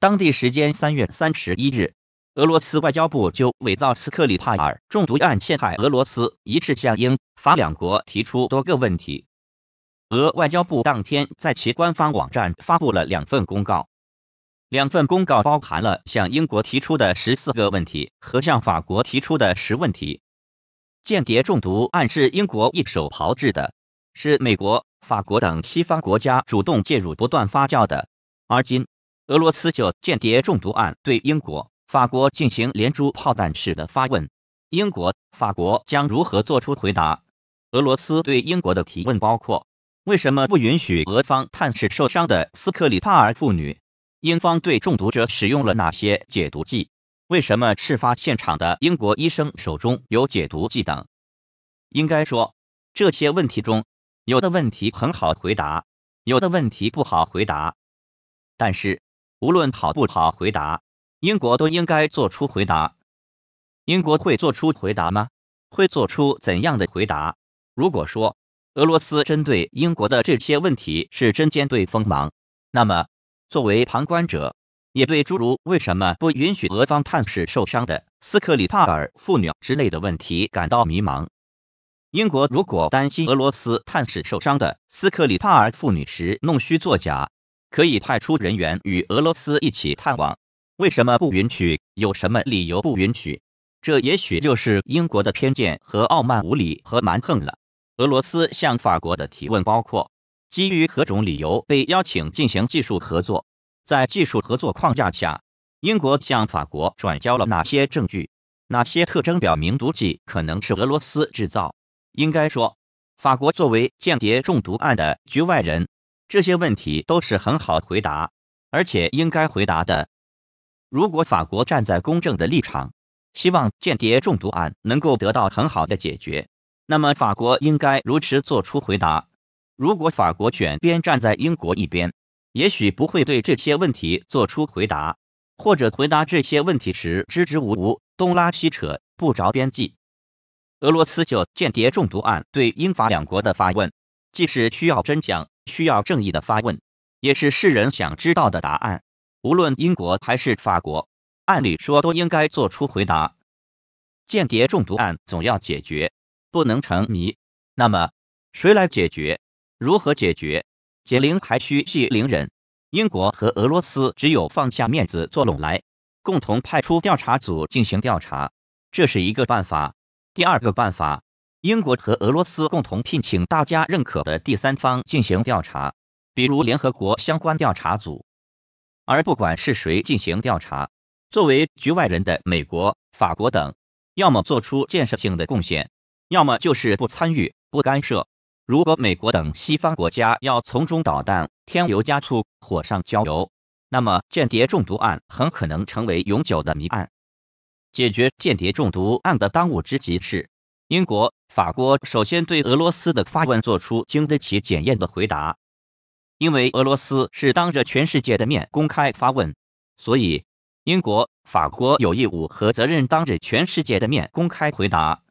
当地时间三月三十一日，俄罗斯外交部就伪造斯克里帕尔中毒案陷害俄罗斯，一致向英法两国提出多个问题。俄外交部当天在其官方网站发布了两份公告，两份公告包含了向英国提出的十四个问题和向法国提出的十问题。间谍中毒案是英国一手炮制的，是美国、法国等西方国家主动介入、不断发酵的，而今。俄罗斯就间谍中毒案对英国、法国进行连珠炮弹式的发问，英国、法国将如何作出回答？俄罗斯对英国的提问包括：为什么不允许俄方探视受伤的斯克里帕尔妇女？英方对中毒者使用了哪些解毒剂？为什么事发现场的英国医生手中有解毒剂等？应该说，这些问题中，有的问题很好回答，有的问题不好回答，但是。无论好不好回答，英国都应该做出回答。英国会做出回答吗？会做出怎样的回答？如果说俄罗斯针对英国的这些问题是针尖对锋芒，那么作为旁观者，也对诸如为什么不允许俄方探视受伤的斯克里帕尔妇女之类的问题感到迷茫。英国如果担心俄罗斯探视受伤的斯克里帕尔妇女时弄虚作假，可以派出人员与俄罗斯一起探望，为什么不允许？有什么理由不允许？这也许就是英国的偏见和傲慢无理和蛮横了。俄罗斯向法国的提问包括：基于何种理由被邀请进行技术合作？在技术合作框架下，英国向法国转交了哪些证据？哪些特征表明毒剂可能是俄罗斯制造？应该说，法国作为间谍中毒案的局外人。这些问题都是很好回答，而且应该回答的。如果法国站在公正的立场，希望间谍中毒案能够得到很好的解决，那么法国应该如实做出回答。如果法国选边站在英国一边，也许不会对这些问题做出回答，或者回答这些问题时支支吾吾、东拉西扯、不着边际。俄罗斯就间谍中毒案对英法两国的发问，既是需要真相。需要正义的发问，也是世人想知道的答案。无论英国还是法国，按理说都应该做出回答。间谍中毒案总要解决，不能成谜。那么，谁来解决？如何解决？解铃还需系铃人。英国和俄罗斯只有放下面子，做拢来，共同派出调查组进行调查，这是一个办法。第二个办法。英国和俄罗斯共同聘请大家认可的第三方进行调查，比如联合国相关调查组。而不管是谁进行调查，作为局外人的美国、法国等，要么做出建设性的贡献，要么就是不参与、不干涉。如果美国等西方国家要从中捣蛋、添油加醋、火上浇油，那么间谍中毒案很可能成为永久的谜案。解决间谍中毒案的当务之急是英国。法国首先对俄罗斯的发问做出经得起检验的回答，因为俄罗斯是当着全世界的面公开发问，所以英国、法国有义务和责任当着全世界的面公开回答。